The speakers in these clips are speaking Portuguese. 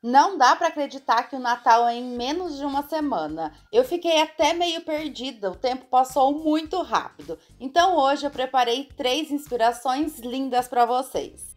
Não dá para acreditar que o Natal é em menos de uma semana. Eu fiquei até meio perdida, o tempo passou muito rápido. Então hoje eu preparei três inspirações lindas para vocês.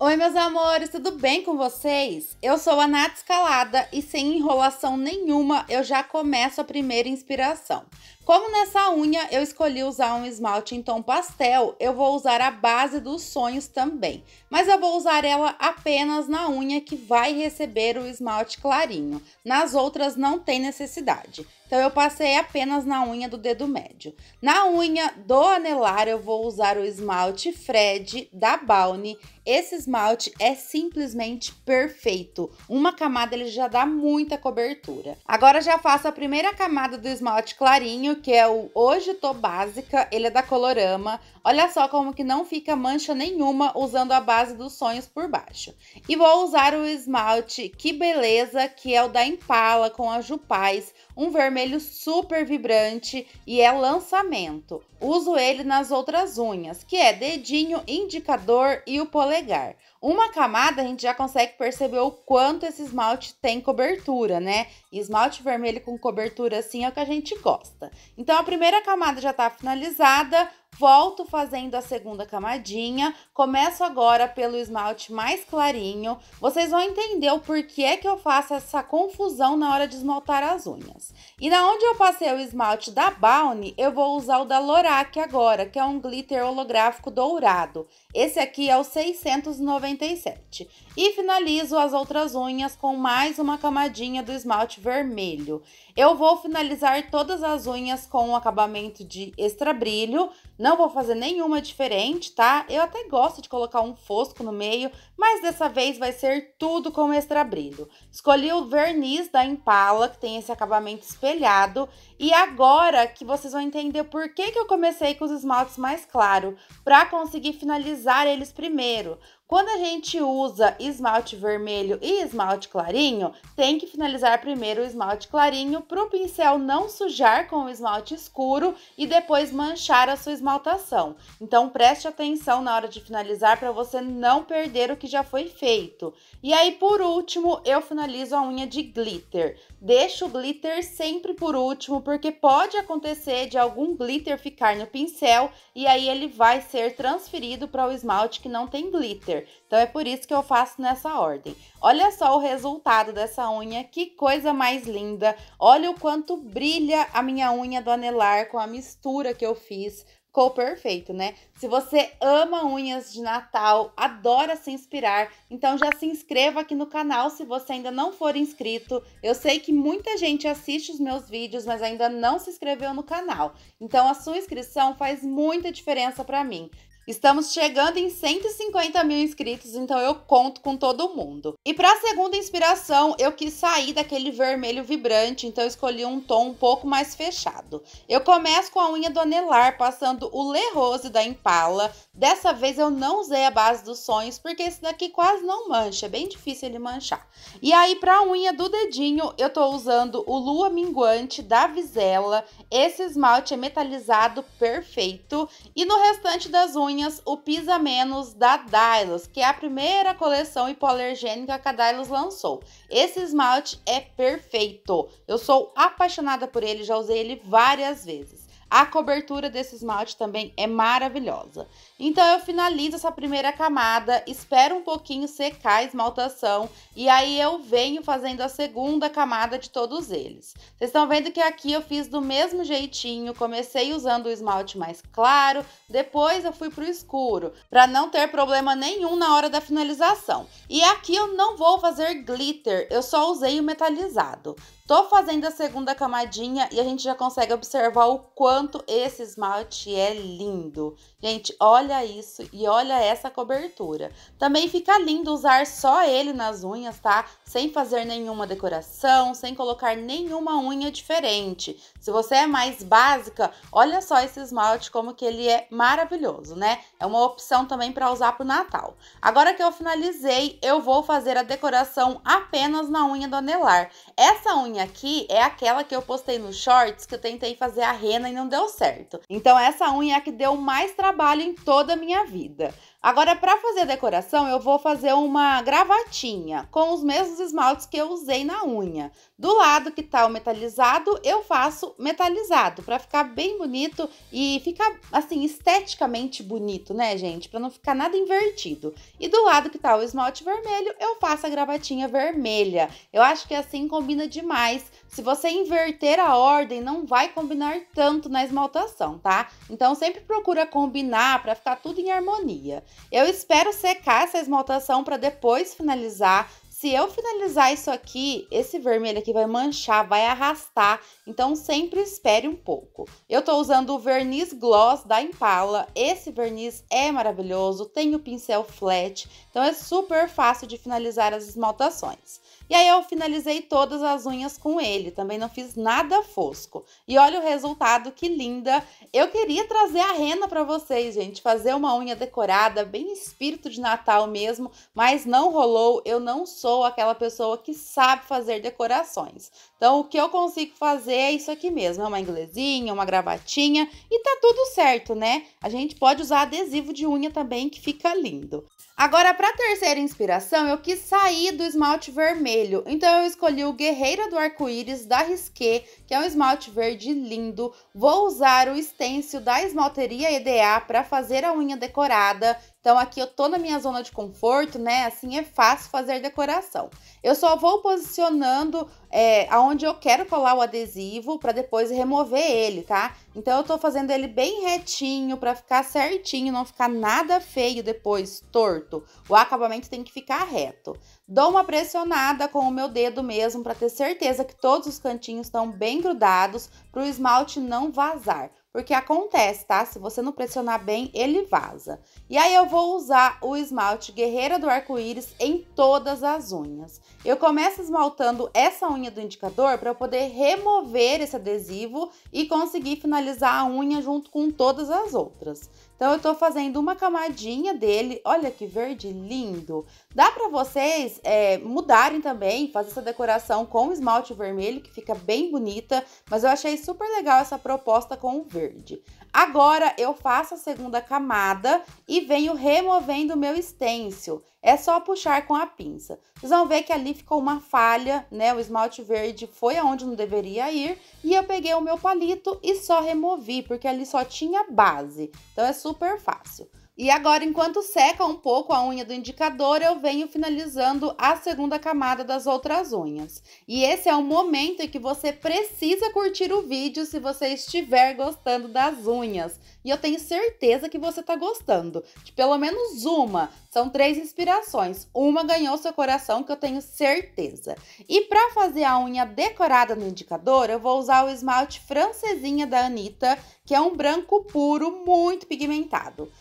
Oi, meus amores, tudo bem com vocês? Eu sou a Nath Escalada e sem enrolação nenhuma eu já começo a primeira inspiração. Como nessa unha eu escolhi usar um esmalte em tom pastel, eu vou usar a base dos sonhos também, mas eu vou usar ela apenas na unha que vai receber o esmalte clarinho, nas outras não tem necessidade. Então eu passei apenas na unha do dedo médio. Na unha do anelar eu vou usar o esmalte Fred da Balne. Esse esmalte é simplesmente perfeito. Uma camada ele já dá muita cobertura. Agora já faço a primeira camada do esmalte clarinho que é o Hoje Tô Básica, ele é da Colorama. Olha só como que não fica mancha nenhuma usando a base dos sonhos por baixo. E vou usar o esmalte Que Beleza, que é o da Impala com a Jupais um vermelho super vibrante e é lançamento. Uso ele nas outras unhas, que é dedinho, indicador e o polegar. Uma camada a gente já consegue perceber o quanto esse esmalte tem cobertura, né? E esmalte vermelho com cobertura assim é o que a gente gosta. Então a primeira camada já tá finalizada, Volto fazendo a segunda camadinha, começo agora pelo esmalte mais clarinho. Vocês vão entender o porquê é que eu faço essa confusão na hora de esmaltar as unhas. E na onde eu passei o esmalte da Bounty, eu vou usar o da Lorac agora, que é um glitter holográfico dourado. Esse aqui é o 697. E finalizo as outras unhas com mais uma camadinha do esmalte vermelho. Eu vou finalizar todas as unhas com o um acabamento de extra brilho, não vou fazer nenhuma diferente, tá? Eu até gosto de colocar um fosco no meio, mas dessa vez vai ser tudo com extra brilho. Escolhi o verniz da Impala, que tem esse acabamento espelhado, e agora que vocês vão entender por que, que eu comecei com os esmaltes mais claros, para conseguir finalizar eles primeiro. Quando a gente usa esmalte vermelho e esmalte clarinho, tem que finalizar primeiro o esmalte clarinho para o pincel não sujar com o esmalte escuro e depois manchar a sua esmaltação. Então preste atenção na hora de finalizar para você não perder o que já foi feito. E aí por último, eu finalizo a unha de glitter. Deixo o glitter sempre por último porque pode acontecer de algum glitter ficar no pincel e aí ele vai ser transferido para o esmalte que não tem glitter. Então é por isso que eu faço nessa ordem. Olha só o resultado dessa unha, que coisa mais linda. Olha o quanto brilha a minha unha do anelar com a mistura que eu fiz ficou perfeito, né? Se você ama unhas de Natal, adora se inspirar, então já se inscreva aqui no canal se você ainda não for inscrito. Eu sei que muita gente assiste os meus vídeos, mas ainda não se inscreveu no canal. Então a sua inscrição faz muita diferença para mim. Estamos chegando em 150 mil inscritos, então eu conto com todo mundo. E para a segunda inspiração, eu quis sair daquele vermelho vibrante, então escolhi um tom um pouco mais fechado. Eu começo com a unha do anelar, passando o Le Rose da Impala. Dessa vez eu não usei a base dos sonhos, porque esse daqui quase não mancha, é bem difícil ele manchar. E aí, para a unha do dedinho, eu tô usando o Lua Minguante da Visela. Esse esmalte é metalizado perfeito. E no restante das unhas, unhas o Pisa Menos da Dylos, que é a primeira coleção hipoalergênica que a Dylos lançou. Esse esmalte é perfeito. Eu sou apaixonada por ele, já usei ele várias vezes. A cobertura desse esmalte também é maravilhosa. Então eu finalizo essa primeira camada, espero um pouquinho secar a esmaltação e aí eu venho fazendo a segunda camada de todos eles. Vocês estão vendo que aqui eu fiz do mesmo jeitinho, comecei usando o esmalte mais claro, depois eu fui pro escuro, para não ter problema nenhum na hora da finalização. E aqui eu não vou fazer glitter, eu só usei o metalizado. Tô fazendo a segunda camadinha e a gente já consegue observar o quanto esse esmalte é lindo. Gente, olha isso e olha essa cobertura. Também fica lindo usar só ele nas unhas, tá? Sem fazer nenhuma decoração, sem colocar nenhuma unha diferente. Se você é mais básica, olha só esse esmalte como que ele é maravilhoso, né? É uma opção também para usar pro Natal. Agora que eu finalizei, eu vou fazer a decoração apenas na unha do anelar. Essa unha minha aqui é aquela que eu postei nos shorts que eu tentei fazer a rena e não deu certo. Então essa unha é a que deu mais trabalho em toda a minha vida. Agora, para fazer a decoração, eu vou fazer uma gravatinha com os mesmos esmaltes que eu usei na unha. Do lado que tá o metalizado, eu faço metalizado, para ficar bem bonito e ficar, assim, esteticamente bonito, né, gente? Para não ficar nada invertido. E do lado que tá o esmalte vermelho, eu faço a gravatinha vermelha. Eu acho que assim combina demais se você inverter a ordem, não vai combinar tanto na esmaltação, tá? Então sempre procura combinar para ficar tudo em harmonia. Eu espero secar essa esmaltação para depois finalizar. Se eu finalizar isso aqui, esse vermelho aqui vai manchar, vai arrastar, então sempre espere um pouco. Eu tô usando o verniz gloss da Impala, esse verniz é maravilhoso, tem o pincel flat, então é super fácil de finalizar as esmaltações. E aí eu finalizei todas as unhas com ele, também não fiz nada fosco. E olha o resultado, que linda! Eu queria trazer a rena para vocês, gente, fazer uma unha decorada, bem espírito de Natal mesmo, mas não rolou, eu não sou aquela pessoa que sabe fazer decorações. Então o que eu consigo fazer é isso aqui mesmo, é uma inglesinha, uma gravatinha e tá tudo certo, né? A gente pode usar adesivo de unha também que fica lindo. Agora para a terceira inspiração, eu quis sair do esmalte vermelho vermelho. Então eu escolhi o Guerreira do Arco-Íris da Risqué, que é um esmalte verde lindo. Vou usar o stencil da esmalteria EDA para fazer a unha decorada então aqui eu tô na minha zona de conforto, né? Assim é fácil fazer decoração. Eu só vou posicionando é, aonde eu quero colar o adesivo para depois remover ele, tá? Então eu tô fazendo ele bem retinho para ficar certinho, não ficar nada feio depois, torto. O acabamento tem que ficar reto. Dou uma pressionada com o meu dedo mesmo para ter certeza que todos os cantinhos estão bem grudados para o esmalte não vazar. Porque acontece, tá? Se você não pressionar bem, ele vaza. E aí eu vou usar o esmalte Guerreira do Arco-Íris em todas as unhas. Eu começo esmaltando essa unha do indicador para eu poder remover esse adesivo e conseguir finalizar a unha junto com todas as outras. Então eu tô fazendo uma camadinha dele, olha que verde lindo. Dá para vocês é, mudarem também, fazer essa decoração com esmalte vermelho, que fica bem bonita, mas eu achei super legal essa proposta com o verde. Agora eu faço a segunda camada e venho removendo o meu stencil. É só puxar com a pinça. Vocês vão ver que ali ficou uma falha, né? O esmalte verde foi aonde não deveria ir. E eu peguei o meu palito e só removi, porque ali só tinha base. Então é super fácil. E agora, enquanto seca um pouco a unha do indicador, eu venho finalizando a segunda camada das outras unhas. E esse é o momento em que você precisa curtir o vídeo se você estiver gostando das unhas. E eu tenho certeza que você está gostando, de pelo menos uma. São três inspirações, uma ganhou seu coração que eu tenho certeza. E para fazer a unha decorada no indicador, eu vou usar o esmalte francesinha da Anitta, que é um branco puro muito pigmentado.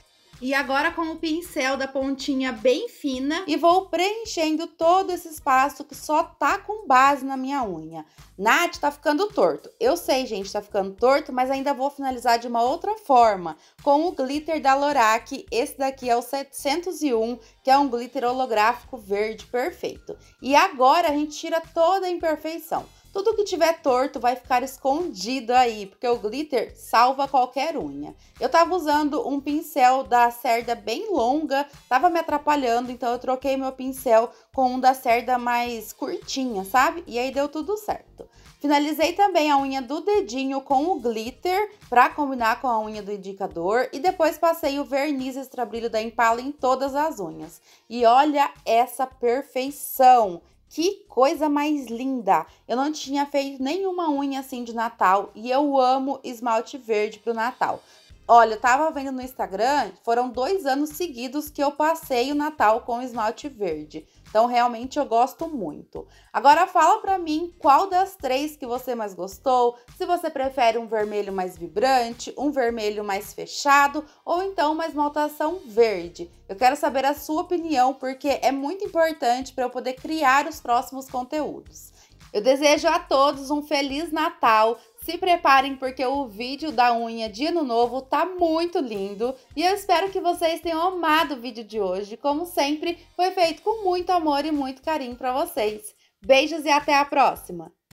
E agora com o pincel da pontinha bem fina e vou preenchendo todo esse espaço que só tá com base na minha unha. Nath, tá ficando torto. Eu sei, gente, tá ficando torto, mas ainda vou finalizar de uma outra forma, com o glitter da Lorac. Esse daqui é o 701, que é um glitter holográfico verde perfeito. E agora a gente tira toda a imperfeição. Tudo que tiver torto vai ficar escondido aí, porque o glitter salva qualquer unha. Eu tava usando um pincel da cerda bem longa, tava me atrapalhando, então eu troquei meu pincel com um da cerda mais curtinha, sabe? E aí deu tudo certo. Finalizei também a unha do dedinho com o glitter para combinar com a unha do indicador e depois passei o verniz extra brilho da Impala em todas as unhas. E olha essa perfeição! Que coisa mais linda! Eu não tinha feito nenhuma unha assim de Natal e eu amo esmalte verde para o Natal. Olha, eu tava vendo no Instagram, foram dois anos seguidos que eu passei o Natal com esmalte verde. Então, realmente eu gosto muito. Agora fala para mim qual das três que você mais gostou, se você prefere um vermelho mais vibrante, um vermelho mais fechado ou então uma esmaltação verde. Eu quero saber a sua opinião porque é muito importante para eu poder criar os próximos conteúdos. Eu desejo a todos um feliz Natal. Se preparem porque o vídeo da unha de ano novo tá muito lindo e eu espero que vocês tenham amado o vídeo de hoje. Como sempre, foi feito com muito amor e muito carinho para vocês. Beijos e até a próxima.